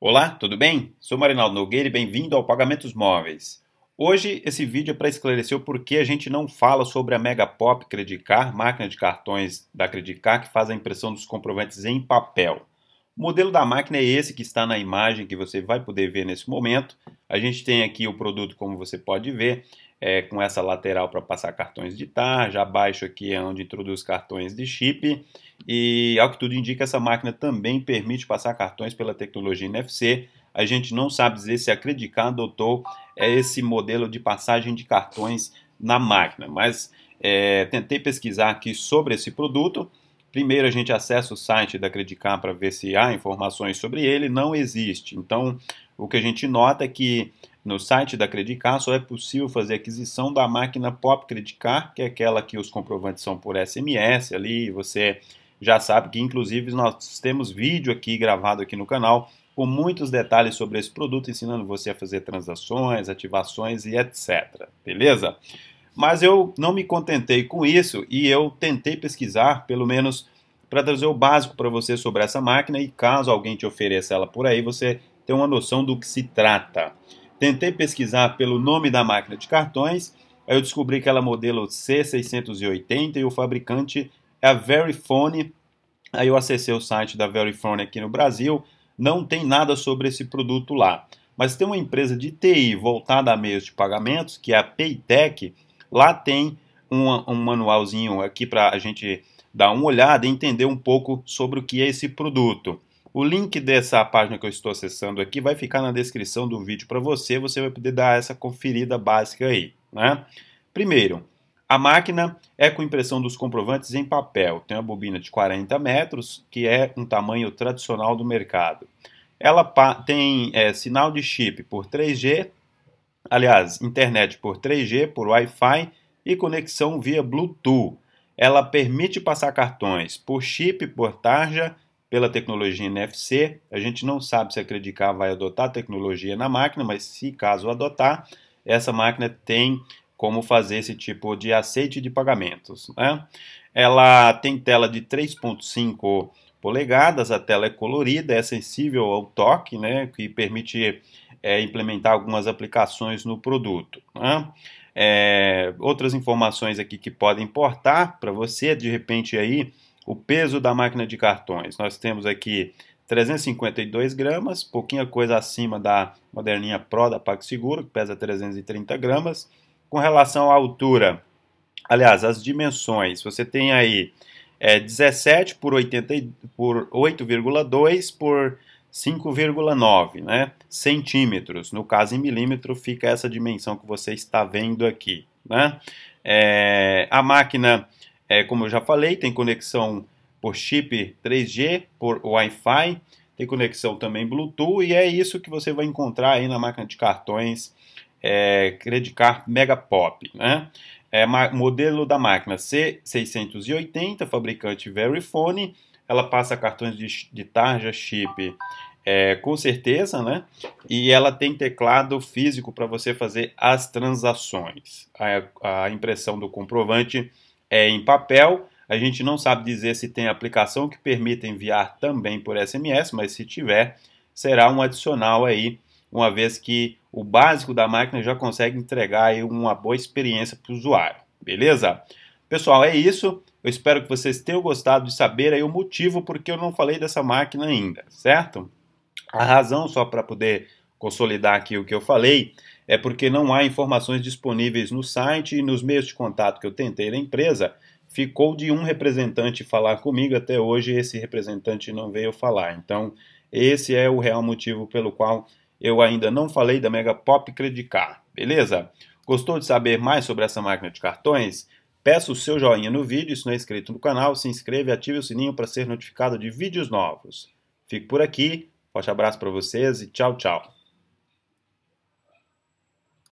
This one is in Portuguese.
Olá, tudo bem? Sou Marinaldo Nogueira e bem-vindo ao Pagamentos Móveis. Hoje esse vídeo é para esclarecer o porquê a gente não fala sobre a Megapop Credicar, máquina de cartões da Credicar que faz a impressão dos comprovantes em papel. O modelo da máquina é esse que está na imagem que você vai poder ver nesse momento. A gente tem aqui o produto, como você pode ver, é, com essa lateral para passar cartões de tarja, abaixo aqui é onde introduz cartões de chip e ao que tudo indica, essa máquina também permite passar cartões pela tecnologia NFC. A gente não sabe dizer se a Credicar adotou é esse modelo de passagem de cartões na máquina, mas é, tentei pesquisar aqui sobre esse produto. Primeiro a gente acessa o site da Credicar para ver se há informações sobre ele, não existe. Então, o que a gente nota é que no site da Credicar só é possível fazer aquisição da máquina Pop Credicar, que é aquela que os comprovantes são por SMS ali, você já sabe que inclusive nós temos vídeo aqui gravado aqui no canal com muitos detalhes sobre esse produto, ensinando você a fazer transações, ativações e etc. Beleza? Mas eu não me contentei com isso e eu tentei pesquisar, pelo menos para trazer o básico para você sobre essa máquina e caso alguém te ofereça ela por aí, você tem uma noção do que se trata. Tentei pesquisar pelo nome da máquina de cartões, aí eu descobri que ela é modelo C680 e o fabricante é a Verifone. Aí eu acessei o site da Verifone aqui no Brasil, não tem nada sobre esse produto lá. Mas tem uma empresa de TI voltada a meios de pagamentos, que é a Paytech. Lá tem um, um manualzinho aqui para a gente dar uma olhada e entender um pouco sobre o que é esse produto. O link dessa página que eu estou acessando aqui vai ficar na descrição do vídeo para você. Você vai poder dar essa conferida básica aí. Né? Primeiro, a máquina é com impressão dos comprovantes em papel. Tem uma bobina de 40 metros, que é um tamanho tradicional do mercado. Ela tem é, sinal de chip por 3G, aliás, internet por 3G, por Wi-Fi e conexão via Bluetooth. Ela permite passar cartões por chip, por tarja, pela tecnologia NFC. A gente não sabe se a vai adotar a tecnologia na máquina, mas se caso adotar, essa máquina tem como fazer esse tipo de aceite de pagamentos. Né? Ela tem tela de 3.5 polegadas, a tela é colorida, é sensível ao toque, né, que permite é, implementar algumas aplicações no produto. Né? É, outras informações aqui que podem importar para você, é, de repente aí, o peso da máquina de cartões. Nós temos aqui 352 gramas, pouquinha coisa acima da moderninha Pro da PagSeguro, que pesa 330 gramas com relação à altura, aliás, as dimensões, você tem aí é, 17 por 80 por 8,2 por 5,9, né? Centímetros. No caso, em milímetro, fica essa dimensão que você está vendo aqui, né? É, a máquina, é, como eu já falei, tem conexão por chip 3G, por Wi-Fi, tem conexão também Bluetooth e é isso que você vai encontrar aí na máquina de cartões é, Credit Card Mega Pop, né? É, modelo da máquina C680, fabricante Verifone, ela passa cartões de, de tarja chip é, com certeza, né? E ela tem teclado físico para você fazer as transações. A, a, impressão do comprovante é em papel. A gente não sabe dizer se tem aplicação que permita enviar também por SMS, mas se tiver, será um adicional aí uma vez que o básico da máquina já consegue entregar uma boa experiência para o usuário, beleza? Pessoal, é isso. Eu espero que vocês tenham gostado de saber aí o motivo porque eu não falei dessa máquina ainda, certo? A razão, só para poder consolidar aqui o que eu falei, é porque não há informações disponíveis no site e nos meios de contato que eu tentei da empresa, ficou de um representante falar comigo até hoje, esse representante não veio falar. Então, esse é o real motivo pelo qual eu ainda não falei da Mega Pop Credicar, beleza? Gostou de saber mais sobre essa máquina de cartões? Peça o seu joinha no vídeo, se não é inscrito no canal, se inscreva e ative o sininho para ser notificado de vídeos novos. Fico por aqui, forte abraço para vocês e tchau, tchau.